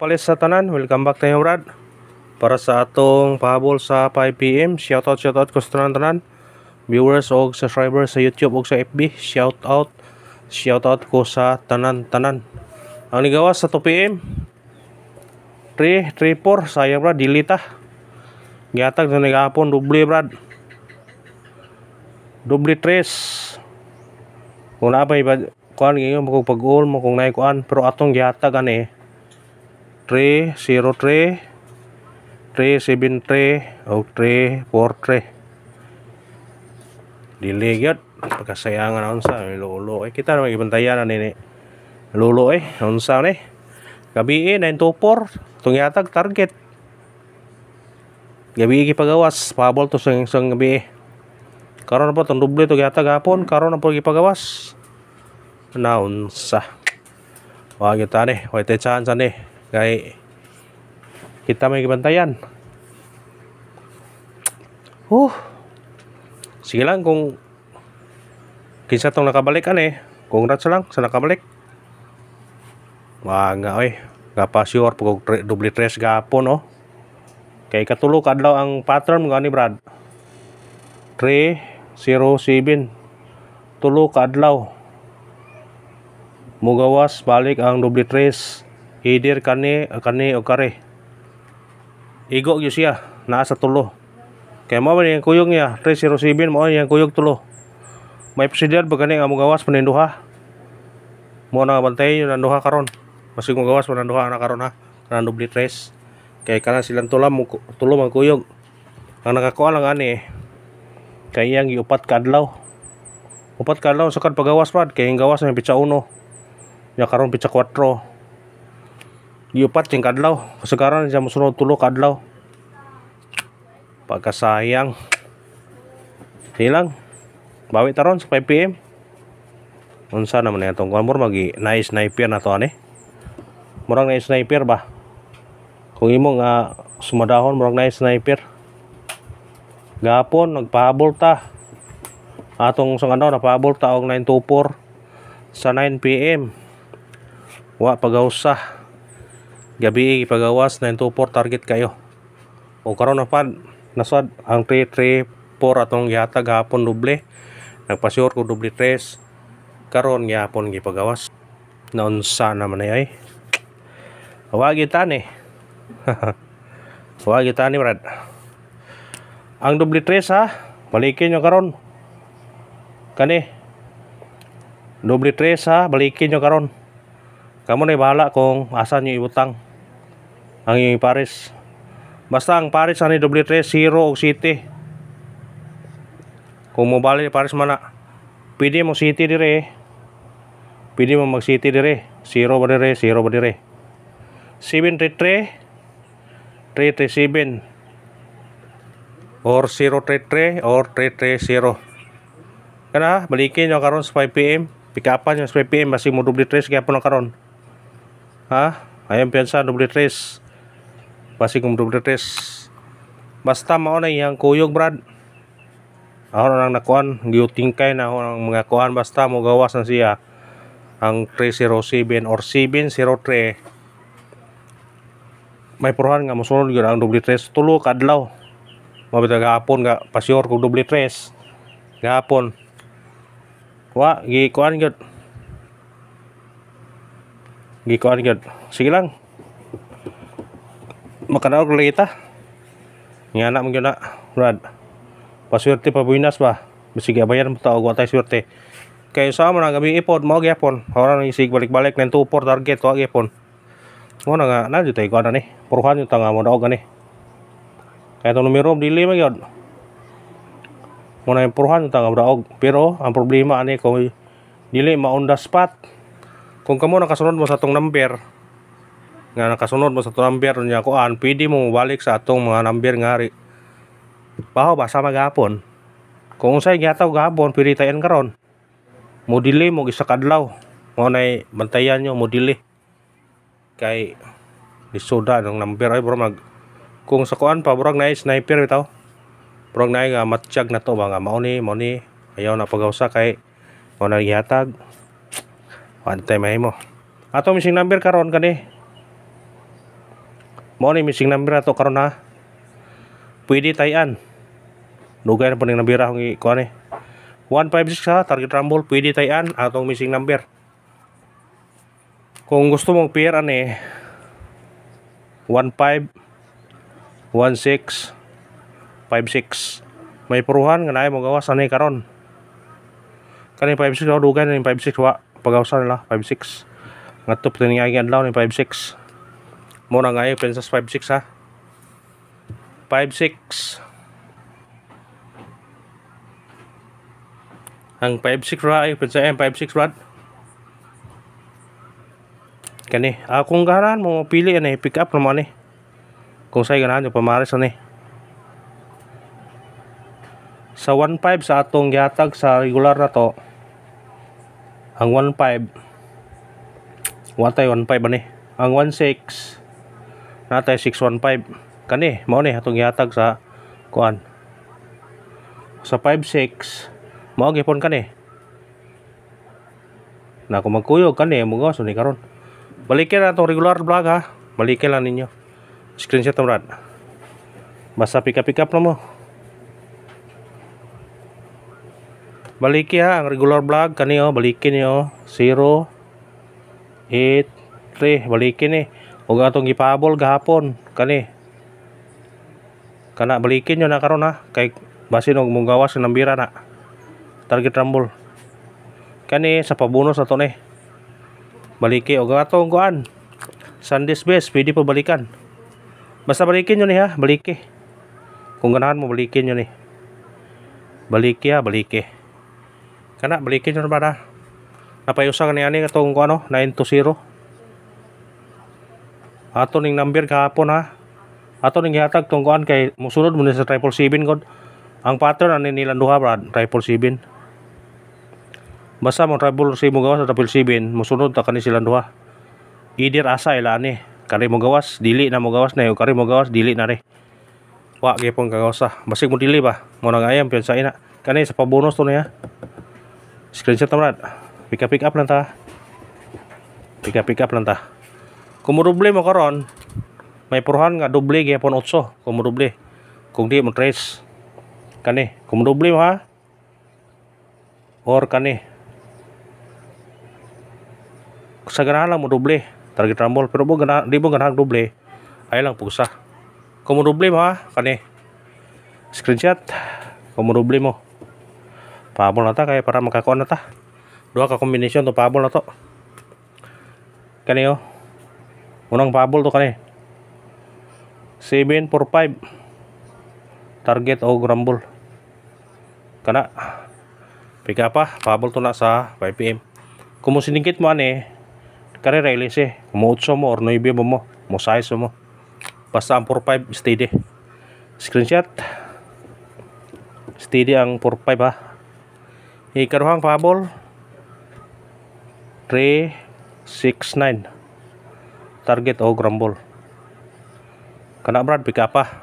Palis sa tanan, welcome back tayo Brad Para sa atong pahabol sa 5pm Shoutout, shoutout ko sa tanan-tanan Viewers o subscribers sa YouTube o sa FB Shoutout, shoutout ko sa tanan-tanan Ang nigawas sa 2pm 3, 3, 4, saya Brad, dilita ah. Giatag na nagapon, doble Brad Doble 3 Kung na ba, kuhan ngayon, magpag-all mo kung naikuan Pero atong giatag, ano eh 3 0 3 3 7 3 0, 3 4 3 delay gyud pagkasayangan unsa lolo eh kita lagi bantayanan ini lolo eh unsa nih gabi eh 924 tong yatag target gabi eh pagawas pabol to sang sang gabi eh karon po tong doble to yatag Karo karon po pagawas naunsa wah kita nih wait chance nih Kaya kita may bantayan. Huh. Uh, sige lang kung kinsa tong nakabalik ani. Eh. Congrats lang sa nakabalik. Wa nga oy, gapasyur pag tre, double tres gapon oh. Kay katulo kadlaw ang pattern mga ni Brad. 307 tulo kadlaw mugawas balik ang double trace hidir kane kane okare igok yus ya naa sa tulo kaya mau yang kuyung ya tres sirosibin mau yang kuyung tulo may presiden bagani nga mugawas peninduha mo na bantay nanduha karon masih mugawas gawas na karon ha nandu dubli tres kay kana silang tulam tulo mang kuyung ang nakakuha lang ani kay yang iupat kadlaw upat kadlaw sakad pagawas pad kay ang gawas ng pitsa uno yang karon pitsa 4 yupat yung kadlaw kasagaran siya musunod tulo kadlaw pagkasayang silang bawi taron sa 5pm unsa naman na itong kumur magi nice sniper na to ane murang nice sniper ba kung imong uh, ah, sumadahon murang nice sniper gapon nagpahabol ta atong sang ano napahabol ta og 924 sa 9pm wa pagausah gabi ipagawas 924 target kayo o karon na pad nasad ang 334 atong gihatag hapon doble nagpasyur ko doble 3 karon gihapon gipagawas naunsa naman ay ay wagi tani wagi tani brad ang doble 3 ha balikin nyo karon kani doble 3 ha balikin nyo karon kamo na bahala kung asan nyo ibutang ang Paris basta ang Paris ano W3 Zero o City kung mo bali Paris mana pwede mo City dire pwede mo mag City dire Zero ba dire zero ba dire 733 337 or 033 or 330 kana ah, balikin nyo karon sa 5 pm pikapan nyo sa 5 pm masih mo W3 kaya po karon ha ayun piyansa W3 pasti Basi kumpul tes, Basta mau na yang kuyog brad. Ahon orang nakuan, giuting tingkai na orang mengakuan kuan basta mo gawas na siya ang zero 307 or zero 703. May puruhan nggak mosunod gyud ang double tres tulo kadlaw. Mabita nggak pasti pasyor kog double tres. Gahapon. Wa gi kuan gyud. Gi kuan gyud. Sige lang aku lagi tah ini anak mong na Brad paswerte pa buinas ba gak bayar tau tao ko tayo Kayak sama menanggapi ipod, gabi ipod mo orang isi balik-balik nentu tupor target wa gak pon mau nga na jud tayo kana nih? puruhan itu tanga mau daw nih kayak tong numero di lima gak mau na puruhan yung tanga mo daw pero lima problema ani ko undas pat, kung kamu nakasunod mo sa tong number nga nakasunod mo sa to number niya kuan pwede mo balik sa atong mga number nga ari baho ba sama gapon kung unsay gataw gapon pwede tayan karon mo dili mo gisa kadlaw mo nay bantayan nyo mo dili kay isuda ng number ay bro mag kung sa kuan pa burag nay sniper ito burag na nga matsyag na to mga mao ni mao ayaw na pagawsa kay mo na gihatag one time ay mo ato mising number karon kani mo missing number nambira to karon ha. Pwede tayan. Dugay na po ning nambira ikuan eh. 156 ha, target rumble, pwede tayan atong missing number. Kung gusto mong pair ani 15 16 56 may puruhan nga naay mo gawas ani karon. Kani 56 daw dugay ni 56 wa pagawasan nila 56. Ngatup tani ni ay adlaw ni 56 muna nga yung princess 56 ha 56. ang 56 ay princess M 5-6 rod kani akong ganahan mo pili ani pick up naman ni. Eh. kung say ganahan yung pamaris ani. Eh. sa 1.5 sa atong gihatag sa regular na to ang 1.5 1 tayo 1.5 ba ano, eh. ang 1.6 natay ano 615 kani mao ni atong gihatag sa kuan sa 56 mao gipon kani na kung magkuyog kani mo gawas ni karon balikin na regular vlog ha balikin lang ninyo screenshot mo rad basta pick up pick up na mo baliki ha ang regular vlog kani oh balikin niyo 0 8 3 balikin eh Oga tong gipabol gahapon kani. Kana belikin nyo na karon ha kay basin og mong gawas nambira na. Target rambol. Kani sa pabonus ato ni. Baliki oga tong kuan. Sunday's best, pwede pa balikan. Basta balikin nyo ni ha, baliki. Kung ganahan mo balikin yo ni. Baliki ha, baliki. Kana balikin nyo na ba na? Napayusa ni ani katong kuan 9 to 0 ato ning nampir kahapon ha ato ning hatag tungkuan kay musulod mo sa triple sibin kod ang pattern ani nila duha brad triple sibin basta mo triple sibin gawas sa triple sibin musulod ta kani sila duha idir asa ila ani kari mo gawas dili na mo gawas na yo kari mo gawas dili na re wa gyapon kagawas ah basig mo dili ba mo nang ayam pian sa ina kani sa pabonus to niya screenshot tamrat pick up pick up lang ta pick up pick up lang Como doble mo karon. May purhan nga doble gyapon utso como doble. Kung di mo trace Kani, como doble mo ha. Or kani. Sa ganahan lang mo doble. Target rumble pero bo gana, di mo ganahan doble. Ay lang pusa Como doble mo ha, kani. Screenshot. Como doble mo. pabol na ta kaya para makakuan na ta. Dua ka kombinasyon to pabol na to. Kani oh. unang pabol to kani 745 target o grumble kana pika pa pabol to na sa 5pm kung mo siningkit mo ani kare release eh kung 8 mo or 9 mo mo mo size mo basta ang 45 steady screenshot steady ang 45 ha ikaruhang pabol 369 target oh grembol kena berat bika apa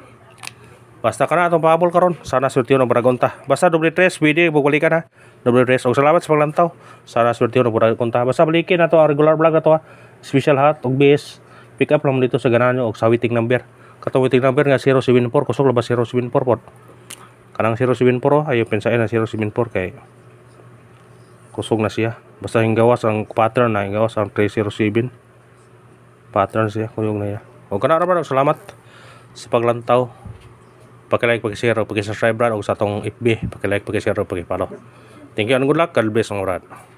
basta kena atau pabul karon sana surti ono beragonta basta double trace BD bukalikan ha double trace oh selamat sepanjang tau sana surti ono beragonta basta belikin atau regular belak atau special hat og base pick up lamun segananya sa ganan og kata witing number kato witing siro nga por pot kadang oh, siro siwin por oh ayo pensain siwin por kayak kosong nasi ya. basta hinggawas ang pattern hingga wasang ang siwin pattern siya kuyog na iya o kana ra ba salamat sa paglantaw paki-like paki-share paki-subscribe ra og sa atong FB paki-like paki-share paki-follow thank you and good luck god bless ang oran